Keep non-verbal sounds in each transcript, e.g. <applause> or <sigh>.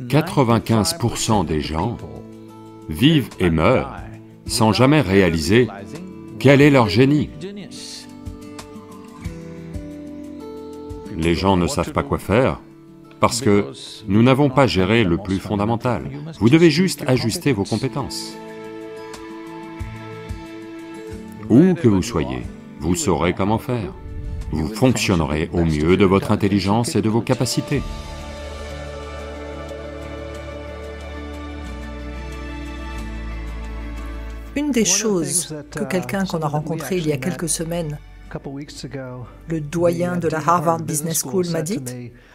95% des gens vivent et meurent sans jamais réaliser quel est leur génie. Les gens ne savent pas quoi faire parce que nous n'avons pas géré le plus fondamental. Vous devez juste ajuster vos compétences. Où que vous soyez, vous saurez comment faire. Vous fonctionnerez au mieux de votre intelligence et de vos capacités. des choses que uh, quelqu'un qu'on a rencontré il y a quelques semaines, le doyen uh, de la Harvard Business School, m'a dit,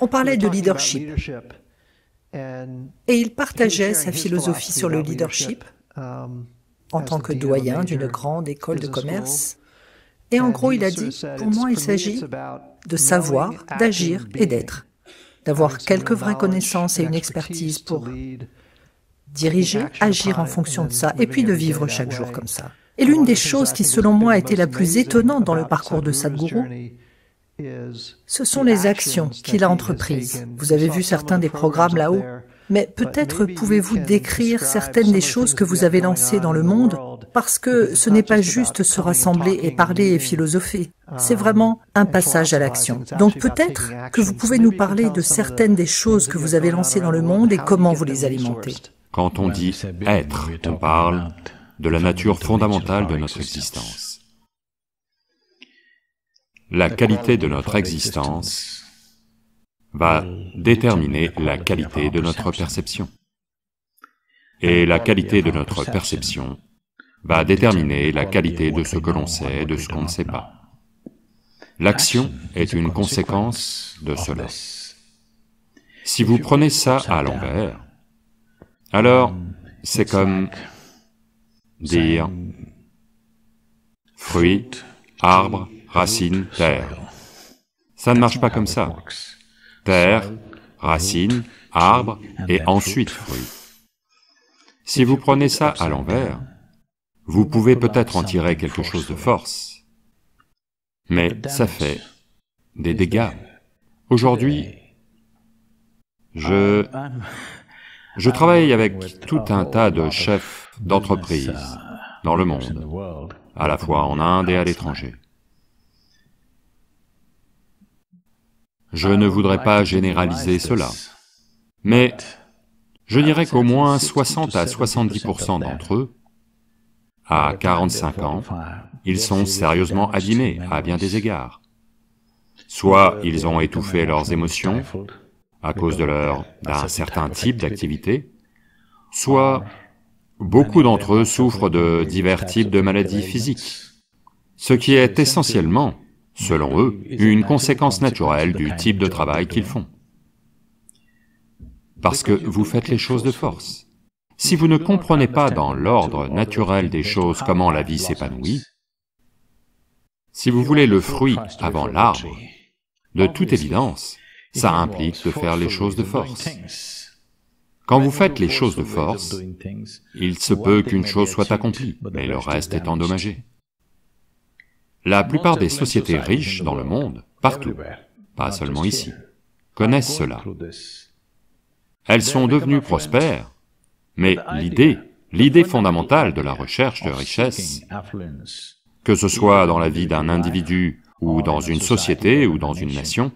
on parlait de leadership. Et il partageait sa philosophie sur le leadership um, en tant que doyen d'une grande école de commerce. Et en gros, il a dit, pour moi, il s'agit de savoir, d'agir et d'être, d'avoir quelques vraies connaissances et une expertise pour diriger, agir en fonction de ça, et puis de vivre chaque jour comme ça. Et l'une des choses qui, selon moi, a été la plus étonnante dans le parcours de Sadhguru, ce sont les actions qu'il a entreprises. Vous avez vu certains des programmes là-haut, mais peut-être pouvez-vous décrire certaines des choses que vous avez lancées dans le monde, parce que ce n'est pas juste se rassembler et parler et philosopher, c'est vraiment un passage à l'action. Donc peut-être que vous pouvez nous parler de certaines des choses que vous avez lancées dans le monde et comment vous les alimentez. Quand on dit être, on parle de la nature fondamentale de notre existence. La qualité de notre existence va déterminer la qualité de notre perception. Et la qualité de notre perception va déterminer la qualité de ce que l'on sait et de ce qu'on ne sait pas. L'action est une conséquence de cela. Si vous prenez ça à l'envers, alors, euh, c'est comme dire fruit, arbre, racine, terre. Ça ne marche pas comme ça. Terre, racine, arbre et ensuite fruit. Si vous prenez ça à l'envers, vous pouvez peut-être en tirer quelque chose de force, mais ça fait des dégâts. Aujourd'hui, je... <laughs> Je travaille ah, avec tout un tas de chefs d'entreprise dans le monde, à la fois en Inde et à l'étranger. Je ne voudrais pas généraliser cela, mais je dirais qu'au moins 60 à 70% d'entre eux, à 45 ans, ils sont sérieusement abîmés à bien des égards. Soit ils ont étouffé leurs émotions, à cause bah, de leur... Bah, d'un bah, certain type d'activité, soit ah, beaucoup d'entre eux souffrent de divers types de maladies physiques, ce qui est essentiellement, selon eux, une conséquence naturelle du type de travail qu'ils font. Parce que vous faites les choses de force. Si vous ne comprenez pas dans l'ordre naturel des choses comment la vie s'épanouit, si vous voulez le fruit avant l'arbre, de toute évidence, ça implique de faire les choses de force. Quand vous faites les choses de force, il se peut qu'une chose soit accomplie, mais le reste est endommagé. La plupart des sociétés riches dans le monde, partout, pas seulement ici, connaissent cela. Elles sont devenues prospères, mais l'idée, l'idée fondamentale de la recherche de richesse, que ce soit dans la vie d'un individu, ou dans une société, ou dans une nation,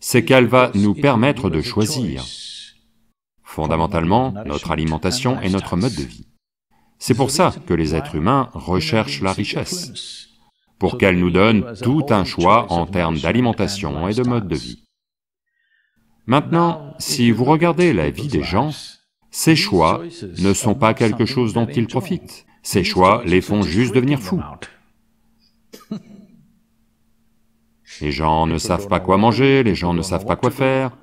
c'est qu'elle va nous permettre de choisir. Fondamentalement, notre alimentation et notre mode de vie. C'est pour ça que les êtres humains recherchent la richesse, pour qu'elle nous donne tout un choix en termes d'alimentation et de mode de vie. Maintenant, si vous regardez la vie des gens, ces choix ne sont pas quelque chose dont ils profitent, ces choix les font juste devenir fous. Les gens ne savent pas quoi manger, les gens ne savent pas quoi faire,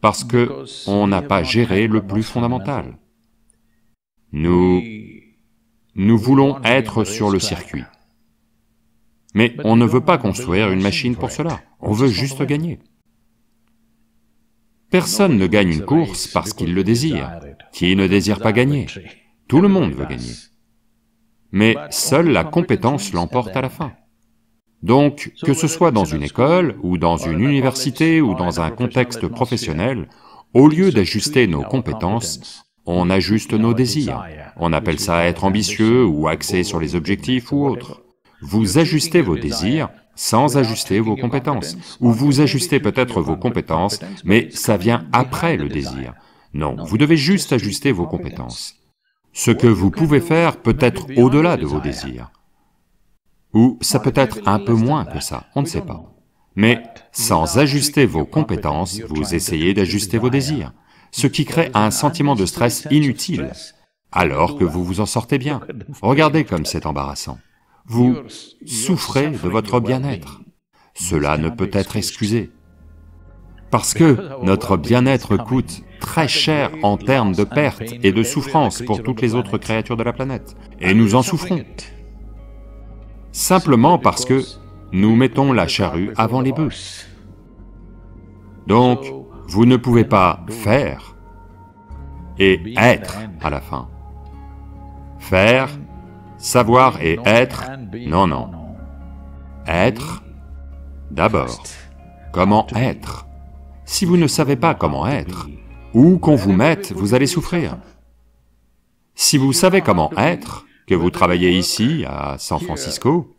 parce que on n'a pas géré le plus fondamental. Nous... nous voulons être sur le circuit. Mais on ne veut pas construire une machine pour cela, on veut juste gagner. Personne ne gagne une course parce qu'il le désire. Qui ne désire pas gagner Tout le monde veut gagner. Mais seule la compétence l'emporte à la fin. Donc, que ce soit dans une école, ou dans une université, ou dans un contexte professionnel, au lieu d'ajuster nos compétences, on ajuste nos désirs. On appelle ça être ambitieux ou axé sur les objectifs ou autre. Vous ajustez vos désirs sans ajuster vos compétences, ou vous ajustez peut-être vos compétences, mais ça vient après le désir. Non, vous devez juste ajuster vos compétences. Ce que vous pouvez faire peut être au-delà de vos désirs ou ça peut être un peu moins que ça, on ne sait pas. Mais sans ajuster vos compétences, vous essayez d'ajuster vos désirs, ce qui crée un sentiment de stress inutile, alors que vous vous en sortez bien. Regardez comme c'est embarrassant. Vous souffrez de votre bien-être. Cela ne peut être excusé. Parce que notre bien-être coûte très cher en termes de pertes et de souffrances pour toutes les autres créatures de la planète, et nous en souffrons simplement parce que nous mettons la charrue avant les bœufs. Donc, vous ne pouvez pas faire et être à la fin. Faire, savoir et être, non, non. Être, d'abord. Comment être Si vous ne savez pas comment être, où qu'on vous mette, vous allez souffrir. Si vous savez comment être, que vous travaillez ici, à San uh, Francisco,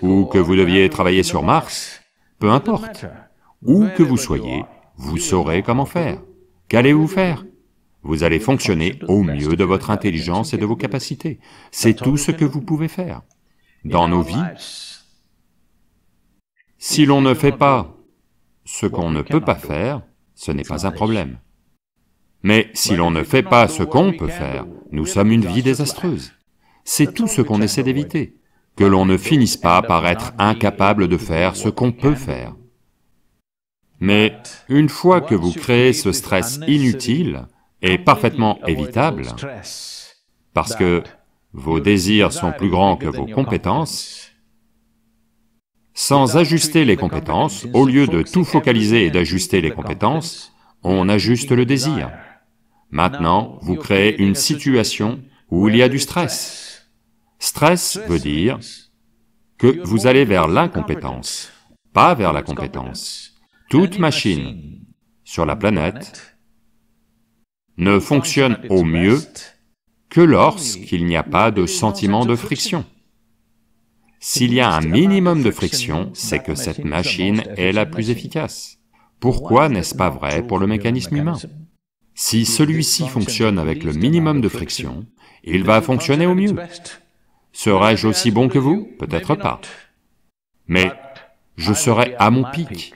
ou que vous deviez uh, travailler sur Mars, peu importe, où que vous soyez, vous saurez comment faire. Qu'allez-vous faire Vous allez fonctionner au mieux de votre intelligence et de vos capacités. C'est tout ce que vous pouvez faire. Dans nos vies, si l'on ne fait pas ce qu'on ne peut pas faire, ce n'est pas un problème. Mais si l'on ne fait pas ce qu'on peut faire, nous sommes une vie désastreuse. C'est tout ce qu'on essaie d'éviter, que l'on ne finisse pas par être incapable de faire ce qu'on peut faire. Mais une fois que vous créez ce stress inutile et parfaitement évitable, parce que vos désirs sont plus grands que vos compétences, sans ajuster les compétences, au lieu de tout focaliser et d'ajuster les compétences, on ajuste le désir. Maintenant, vous créez une situation où il y a du stress. Stress veut dire que vous allez vers l'incompétence, pas vers la compétence. Toute machine sur la planète ne fonctionne au mieux que lorsqu'il n'y a pas de sentiment de friction. S'il y a un minimum de friction, bah, c'est que cette machine est la plus efficace. Pourquoi n'est-ce pas vrai pour le mécanisme humain si celui-ci fonctionne avec le minimum de friction, il va fonctionner au mieux. serais je aussi bon que vous Peut-être pas. Mais je serai à mon pic,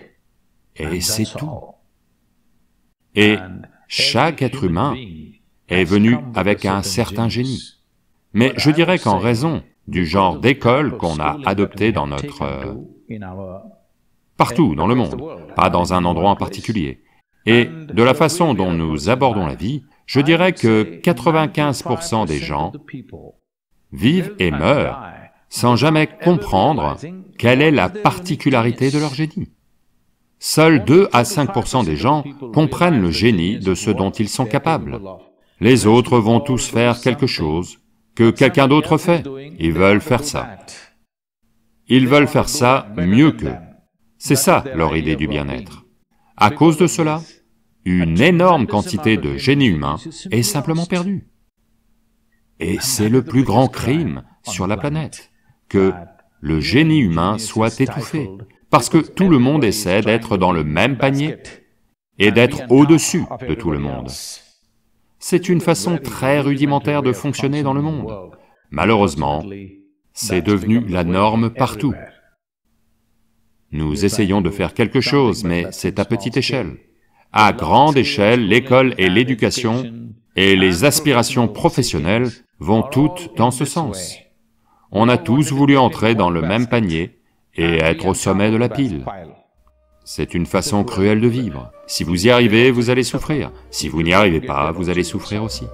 et c'est tout. Et chaque être humain est venu avec un certain génie. Mais je dirais qu'en raison du genre d'école qu'on a adopté dans notre... Euh, partout dans le monde, pas dans un endroit en particulier, et de la façon dont nous abordons la vie, je dirais que 95% des gens vivent et meurent sans jamais comprendre quelle est la particularité de leur génie. Seuls 2 à 5% des gens comprennent le génie de ce dont ils sont capables. Les autres vont tous faire quelque chose que quelqu'un d'autre fait. Ils veulent faire ça. Ils veulent faire ça mieux qu'eux. C'est ça leur idée du bien-être. À cause de cela, une énorme quantité de génie humain est simplement perdue. Et c'est le plus grand crime sur la planète, que le génie humain soit étouffé, parce que tout le monde essaie d'être dans le même panier et d'être au-dessus de tout le monde. C'est une façon très rudimentaire de fonctionner dans le monde. Malheureusement, c'est devenu la norme partout. Nous essayons de faire quelque chose, mais c'est à petite échelle. À grande échelle, l'école et l'éducation et les aspirations professionnelles vont toutes dans ce sens. On a tous voulu entrer dans le même panier et être au sommet de la pile. C'est une façon cruelle de vivre. Si vous y arrivez, vous allez souffrir. Si vous n'y arrivez pas, vous allez souffrir aussi.